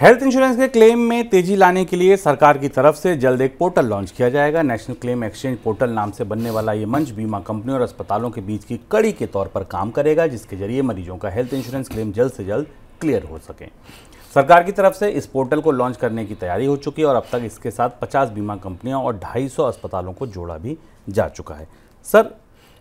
health insurance के claim में तेजी लाने के लिए सरकार की तरफ से जल्द एक पोर्टल लॉन्च किया जाएगा नेशनल क्लेम एक्सचेंज पोर्टल नाम से बनने वाला ये मंच बीमा कंपनियों और अस्पतालों के बीच की कड़ी के तौर पर काम करेगा जिसके जरिए मरीजों का हेल्थ इंश्योरेंस क्लेम जल्द से जल्द क्लियर हो सके सरकार की तरफ से इस पोर्टल को लॉन्च करने की तैयारी हो चुकी है और अब तक इसके साथ पचास बीमा कंपनियाँ और ढाई अस्पतालों को जोड़ा भी जा चुका है सर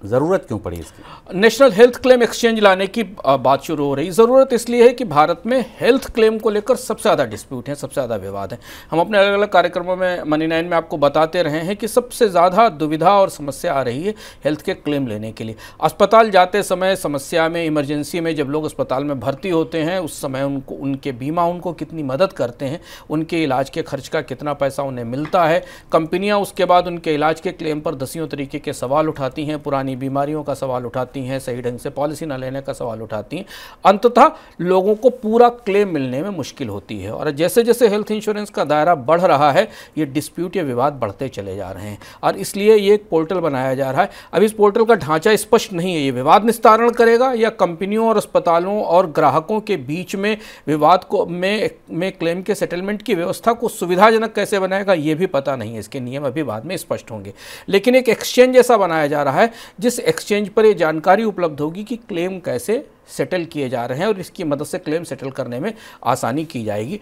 ज़रूरत क्यों पड़ी इसकी नेशनल हेल्थ क्लेम एक्सचेंज लाने की बात शुरू हो रही ज़रूरत इसलिए है कि भारत में हेल्थ क्लेम को लेकर सबसे ज़्यादा डिस्प्यूट है सबसे ज़्यादा विवाद है हम अपने अलग अलग कार्यक्रमों में मनी नाइन में आपको बताते रहे हैं कि सबसे ज़्यादा दुविधा और समस्या आ रही है हेल्थ के क्लेम लेने के लिए अस्पताल जाते समय समस्या में इमरजेंसी में जब लोग अस्पताल में भर्ती होते हैं उस समय उनको उनके बीमा उनको कितनी मदद करते हैं उनके इलाज के खर्च का कितना पैसा उन्हें मिलता है कंपनियाँ उसके बाद उनके इलाज के क्लेम पर दसियों तरीके के सवाल उठाती हैं पुरानी यानी बीमारियों का सवाल उठाती हैं सही ढंग से पॉलिसी ना लेने का सवाल उठाती हैं अंततः लोगों को पूरा क्लेम मिलने में मुश्किल होती है और जैसे जैसे हेल्थ इंश्योरेंस का दायरा बढ़ रहा है ये डिस्प्यूट या विवाद बढ़ते चले जा रहे हैं और इसलिए ये एक पोर्टल बनाया जा रहा है अब इस पोर्टल का ढांचा स्पष्ट नहीं है ये विवाद निस्तारण करेगा या कंपनियों और अस्पतालों और ग्राहकों के बीच में विवाद को में में क्लेम के सेटलमेंट की व्यवस्था को सुविधाजनक कैसे बनाएगा ये भी पता नहीं है इसके नियम अभी बाद में स्पष्ट होंगे लेकिन एक एक्सचेंज ऐसा बनाया जा रहा है जिस एक्सचेंज पर ये जानकारी उपलब्ध होगी कि क्लेम कैसे सेटल किए जा रहे हैं और इसकी मदद से क्लेम सेटल करने में आसानी की जाएगी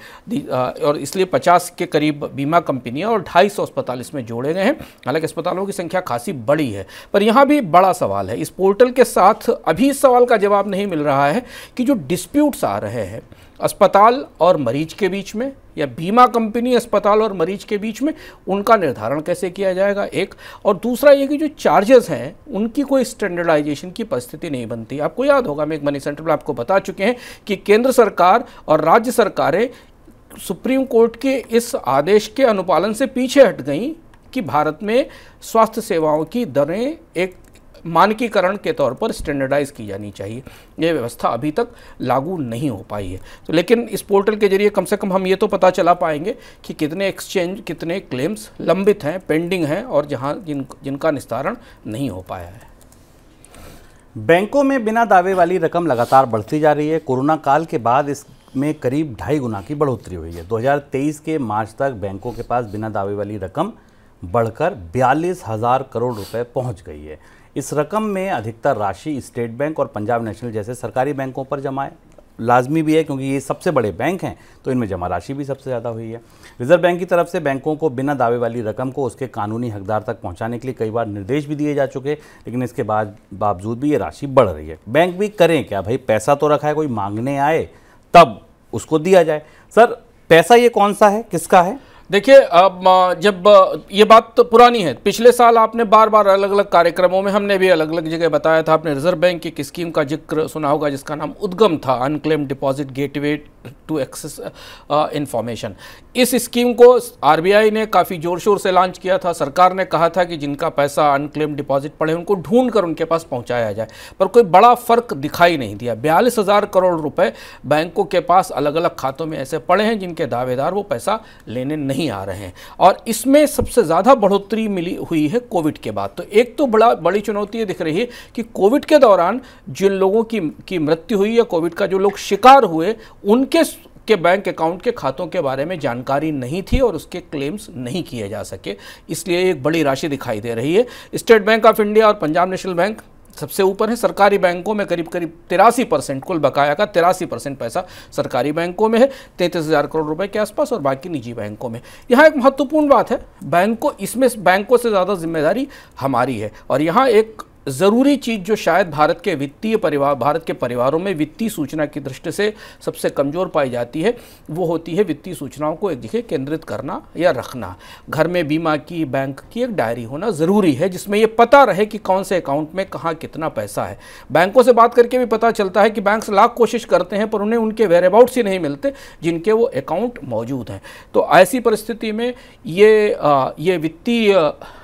और इसलिए 50 के करीब बीमा कंपनियां और 250 अस्पताल इसमें जोड़े गए हैं हालांकि अस्पतालों की संख्या खासी बड़ी है पर यहाँ भी बड़ा सवाल है इस पोर्टल के साथ अभी इस सवाल का जवाब नहीं मिल रहा है कि जो डिस्प्यूट्स आ रहे हैं अस्पताल और मरीज के बीच में या बीमा कंपनी अस्पताल और मरीज के बीच में उनका निर्धारण कैसे किया जाएगा एक और दूसरा ये कि जो चार्जेस हैं उनकी कोई स्टैंडर्डाइजेशन की परिस्थिति नहीं बनती आपको याद होगा मैं एक मनी सेंटर में आपको बता चुके हैं कि केंद्र सरकार और राज्य सरकारें सुप्रीम कोर्ट के इस आदेश के अनुपालन से पीछे हट गई कि भारत में स्वास्थ्य सेवाओं की दरें एक मानकीकरण के तौर पर स्टैंडर्डाइज की जानी चाहिए ये व्यवस्था अभी तक लागू नहीं हो पाई है तो लेकिन इस पोर्टल के जरिए कम से कम हम ये तो पता चला पाएंगे कि कितने एक्सचेंज कितने क्लेम्स लंबित हैं पेंडिंग हैं और जहाँ जिन जिनका निस्तारण नहीं हो पाया है बैंकों में बिना दावे वाली रकम लगातार बढ़ती जा रही है कोरोना काल के बाद इस में करीब ढाई गुना की बढ़ोतरी हुई है 2023 के मार्च तक बैंकों के पास बिना दावे वाली रकम बढ़कर बयालीस हज़ार करोड़ रुपए पहुंच गई है इस रकम में अधिकतर राशि स्टेट बैंक और पंजाब नेशनल जैसे सरकारी बैंकों पर जमा है लाजमी भी है क्योंकि ये सबसे बड़े बैंक हैं तो इनमें जमा राशि भी सबसे ज़्यादा हुई है रिजर्व बैंक की तरफ से बैंकों को बिना दावे वाली रकम को उसके कानूनी हकदार तक पहुंचाने के लिए कई बार निर्देश भी दिए जा चुके लेकिन इसके बाद बावजूद भी ये राशि बढ़ रही है बैंक भी करें क्या भाई पैसा तो रखा है कोई मांगने आए तब उसको दिया जाए सर पैसा ये कौन सा है किसका है देखिए अब जब ये बात तो पुरानी है पिछले साल आपने बार बार अलग अलग कार्यक्रमों में हमने भी अलग अलग जगह बताया था आपने रिजर्व बैंक की एक स्कीम का जिक्र सुना होगा जिसका नाम उद्गम था unclaimed deposit gateway to access information इस स्कीम को आरबीआई ने काफ़ी ज़ोर शोर से लॉन्च किया था सरकार ने कहा था कि जिनका पैसा अनक्लेम डिपॉजिट पड़े उनको ढूंढ कर उनके पास पहुँचाया जाए पर कोई बड़ा फ़र्क दिखाई नहीं दिया बयालीस हज़ार करोड़ रुपये बैंकों के पास अलग अलग खातों में ऐसे पड़े हैं जिनके दावेदार वो पैसा लेने नहीं नहीं आ रहे हैं और इसमें सबसे ज़्यादा बढ़ोतरी मिली हुई है कोविड के बाद तो एक तो बड़ा बड़ी चुनौती ये दिख रही है कि कोविड के दौरान जिन लोगों की की मृत्यु हुई या कोविड का जो लोग शिकार हुए उनके के बैंक अकाउंट के खातों के बारे में जानकारी नहीं थी और उसके क्लेम्स नहीं किए जा सके इसलिए एक बड़ी राशि दिखाई दे रही है स्टेट बैंक ऑफ इंडिया और पंजाब नेशनल बैंक सबसे ऊपर है सरकारी बैंकों में करीब करीब तिरासी परसेंट कुल बकाया का तिरासी परसेंट पैसा सरकारी बैंकों में है तैंतीस हज़ार करोड़ रुपए के आसपास और बाकी निजी बैंकों में यहाँ एक महत्वपूर्ण बात है बैंकों इसमें बैंकों से ज़्यादा जिम्मेदारी हमारी है और यहाँ एक ज़रूरी चीज़ जो शायद भारत के वित्तीय परिवार भारत के परिवारों में वित्तीय सूचना की दृष्टि से सबसे कमज़ोर पाई जाती है वो होती है वित्तीय सूचनाओं को एक जगह केंद्रित करना या रखना घर में बीमा की बैंक की एक डायरी होना ज़रूरी है जिसमें ये पता रहे कि कौन से अकाउंट में कहाँ कितना पैसा है बैंकों से बात करके भी पता चलता है कि बैंक लाख कोशिश करते हैं पर उन्हें उनके वेर अबाउट्स ही नहीं मिलते जिनके वो अकाउंट मौजूद हैं तो ऐसी परिस्थिति में ये ये वित्तीय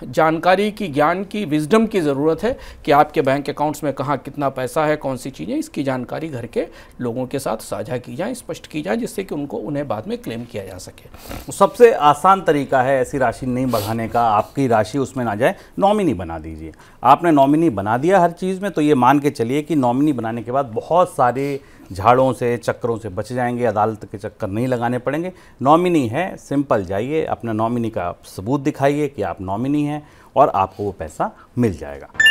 जानकारी की ज्ञान की विजडम की ज़रूरत है कि आपके बैंक अकाउंट्स में कहाँ कितना पैसा है कौन सी चीज़ें इसकी जानकारी घर के लोगों के साथ साझा की जाए स्पष्ट की जाए जिससे कि उनको उन्हें बाद में क्लेम किया जा सके तो सबसे आसान तरीका है ऐसी राशि नहीं बढ़ाने का आपकी राशि उसमें ना जाए नॉमिनी बना दीजिए आपने नॉमिनी बना दिया हर चीज़ में तो ये मान के चलिए कि नॉमिनी बनाने के बाद बहुत सारे झाड़ों से चक्करों से बच जाएंगे अदालत के चक्कर नहीं लगाने पड़ेंगे नॉमिनी है सिंपल जाइए अपना नॉमिनी का सबूत दिखाइए कि आप नॉमिनी हैं और आपको वो पैसा मिल जाएगा